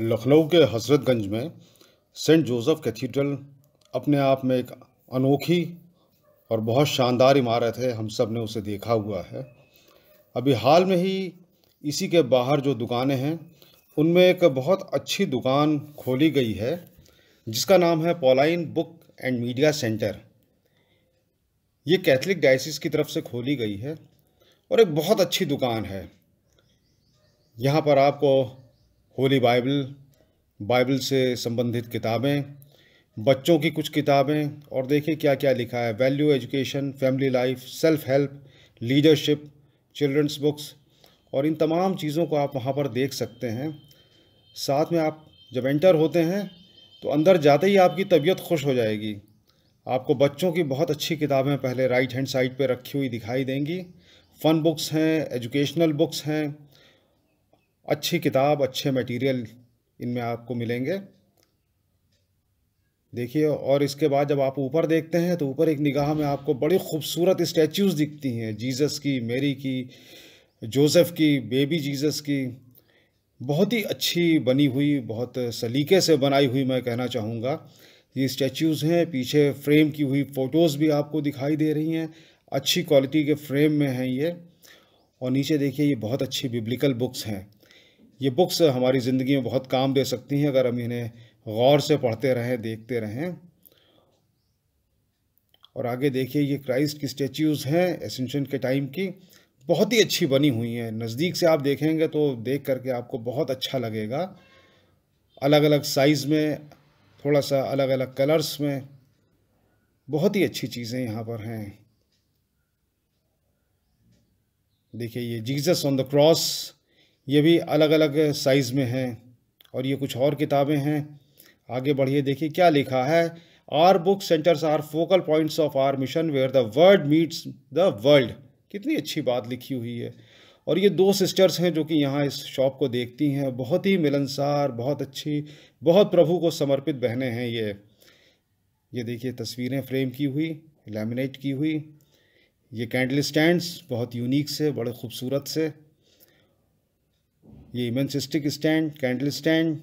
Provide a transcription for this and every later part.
लखनऊ के हजरतगंज में Saint Joseph cathedral अपने आप में एक अनोखी और बहुत शानदार इमारत है हम सब ने उसे देखा हुआ है अभी हाल में ही इसी के बाहर जो दुकानें हैं उनमें एक बहुत अच्छी दुकान खोली गई है जिसका नाम है Pauline book and media centre ये कैथलिक डायसिस की तरफ से खोली गई है और एक बहुत अच्छी दुकान है यहाँ पर आपको होली बाइबल बाइबल से संबंधित किताबें बच्चों की कुछ किताबें और देखिए क्या क्या लिखा है value education family life self help leadership children's books और इन तमाम चीज़ों को आप वहाँ पर देख सकते हैं साथ में आप जब एंटर होते हैं तो अंदर जाते ही आपकी तबीयत खुश हो जाएगी आपको बच्चों की बहुत अच्छी किताबें पहले राइट हैंड साइड पर रखी हुई दिखाई देंगी फ़न बुक्स हैं एजुकेशनल बुक्स हैं अच्छी किताब अच्छे मटेरियल इनमें आपको मिलेंगे देखिए और इसके बाद जब आप ऊपर देखते हैं तो ऊपर एक निगाह में आपको बड़ी खूबसूरत स्टैचूज़ दिखती हैं जीसस की मेरी की जोसेफ की बेबी जीसस की बहुत ही अच्छी बनी हुई बहुत सलीके से बनाई हुई मैं कहना चाहूँगा ये स्टैचूज़ हैं पीछे फ्रेम की हुई फ़ोटोज़ भी आपको दिखाई दे रही हैं अच्छी क्वालिटी के फ्रेम में हैं ये और नीचे देखिए ये बहुत अच्छी बिब्लिकल बुक्स हैं ये बुक्स हमारी ज़िंदगी में बहुत काम दे सकती हैं अगर हम इन्हें गौर से पढ़ते रहें देखते रहें और आगे देखिए ये क्राइस्ट की स्टेचूज़ हैं एसेंशन के टाइम की बहुत ही अच्छी बनी हुई हैं नज़दीक से आप देखेंगे तो देख करके आपको बहुत अच्छा लगेगा अलग अलग साइज़ में थोड़ा सा अलग अलग कलर्स में बहुत ही अच्छी चीज़ें यहाँ पर हैं देखिए ये जीसस ऑन द क्रॉस ये भी अलग अलग साइज़ में हैं और ये कुछ और किताबें हैं आगे बढ़िए देखिए क्या लिखा है our book centres are focal points of our mission where the world meets the world कितनी अच्छी बात लिखी हुई है और ये दो सिस्टर्स हैं जो कि यहाँ इस शॉप को देखती हैं बहुत ही मिलनसार बहुत अच्छी बहुत प्रभु को समर्पित बहने हैं ये ये देखिए तस्वीरें फ्रेम की हुई लेमिनेट की हुई ये कैंडल स्टैंड्स बहुत यूनिक से बड़े खूबसूरत से ये इवन सिस्टिक स्टैंड कैंडल स्टैंड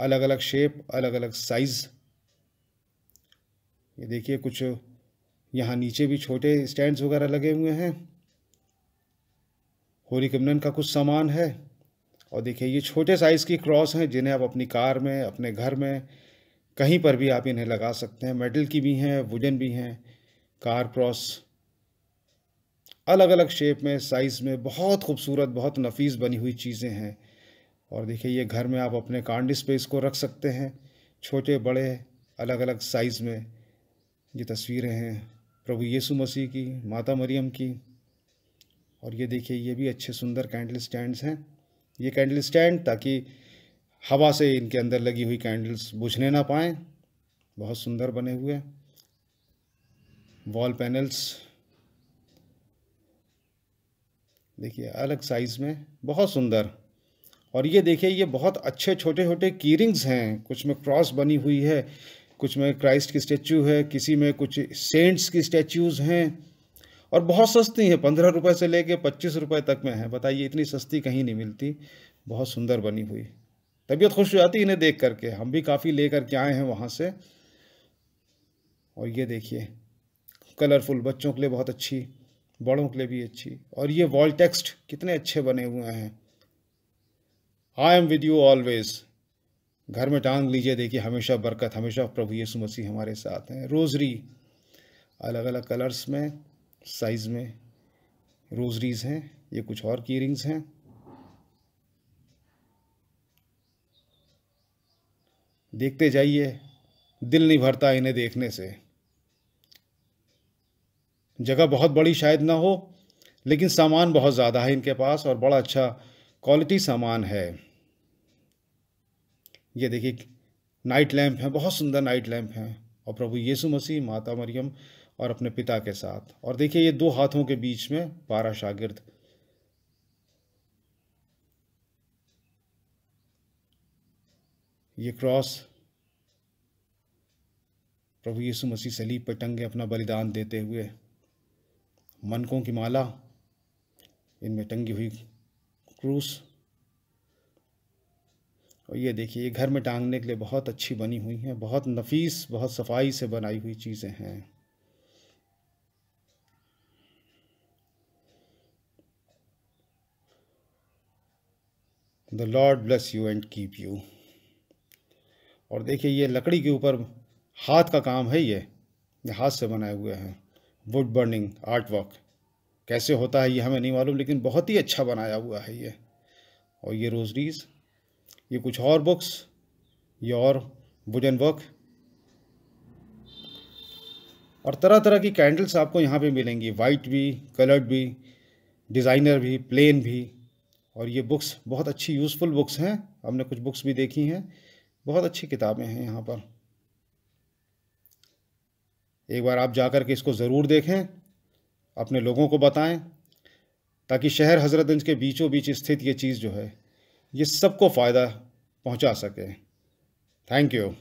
अलग अलग शेप अलग अलग साइज़ ये देखिए कुछ यहाँ नीचे भी छोटे स्टैंड्स वगैरह लगे हुए हैं होली कमन का कुछ सामान है और देखिए ये छोटे साइज़ की क्रॉस हैं जिन्हें आप अपनी कार में अपने घर में कहीं पर भी आप इन्हें लगा सकते हैं मेटल की भी हैं वुडन भी हैं कार क्रॉस अलग अलग शेप में साइज़ में बहुत खूबसूरत बहुत नफीस बनी हुई चीज़ें हैं और देखिए ये घर में आप अपने कार्ड स्पेस को रख सकते हैं छोटे बड़े अलग अलग साइज़ में ये तस्वीरें हैं प्रभु यीशु मसीह की माता मरियम की और ये देखिए ये भी अच्छे सुंदर कैंडल स्टैंड्स हैं ये कैंडल स्टैंड ताकि हवा से इनके अंदर लगी हुई कैंडल्स बुझने ना पाएँ बहुत सुंदर बने हुए वॉल पैनल्स देखिए अलग साइज़ में बहुत सुंदर और ये देखिए ये बहुत अच्छे छोटे छोटे की रिंग्स हैं कुछ में क्रॉस बनी हुई है कुछ में क्राइस्ट की स्टैचू है किसी में कुछ सेंट्स की स्टैचूज़ हैं और बहुत सस्ती हैं पंद्रह रुपये से लेके पच्चीस रुपये तक में है बताइए इतनी सस्ती कहीं नहीं मिलती बहुत सुंदर बनी हुई तबीयत खुश हो जाती इन्हें देख करके हम भी काफ़ी ले करके आए हैं वहाँ से और ये देखिए कलरफुल बच्चों के लिए बहुत अच्छी बड़ों के लिए भी अच्छी और ये वॉल टेक्स्ट कितने अच्छे बने हुए हैं I am with you always घर में टांग लीजिए देखिए हमेशा बरकत हमेशा प्रभु यीशु मसीह हमारे साथ हैं रोज़री अलग अलग कलर्स में साइज़ में रोज़रीज़ हैं ये कुछ और की रिंग्स हैं देखते जाइए दिल नहीं भरता इन्हें देखने से जगह बहुत बड़ी शायद ना हो लेकिन सामान बहुत ज़्यादा है इनके पास और बड़ा अच्छा क्वालिटी सामान है ये देखिए नाइट लैम्प है बहुत सुंदर नाइट लैम्प है और प्रभु यीशु मसीह माता मरियम और अपने पिता के साथ और देखिए ये दो हाथों के बीच में बारह शागिर्द ये क्रॉस प्रभु यीशु मसीह सलीब पर टंगे अपना बलिदान देते हुए मनकों की माला इनमें टंगी हुई क्रूस और ये देखिए ये घर में टांगने के लिए बहुत अच्छी बनी हुई है बहुत नफीस बहुत सफाई से बनाई हुई चीज़ें हैं the Lord bless you and keep you और देखिए ये लकड़ी के ऊपर हाथ का काम है ये ये हाथ से बनाए हुए हैं वुड बर्निंग आर्ट वर्क कैसे होता है ये हमें नहीं मालूम लेकिन बहुत ही अच्छा बनाया हुआ है ये और ये रोजरीज ये कुछ और बुक्स ये और वुडन वर्क और तरह तरह की कैंडल्स आपको यहाँ पे मिलेंगी वाइट भी कलर्ड भी डिज़ाइनर भी प्लेन भी और ये बुक्स बहुत अच्छी यूज़फुल बुक्स हैं हमने कुछ बुक्स भी देखी हैं बहुत अच्छी किताबें हैं यहाँ पर एक बार आप जा कर के इसको ज़रूर देखें अपने लोगों को बताएं ताकि शहर हज़रतगंज के बीचों बीच स्थित ये चीज़ जो है ये सबको फ़ायदा पहुंचा सके थैंक यू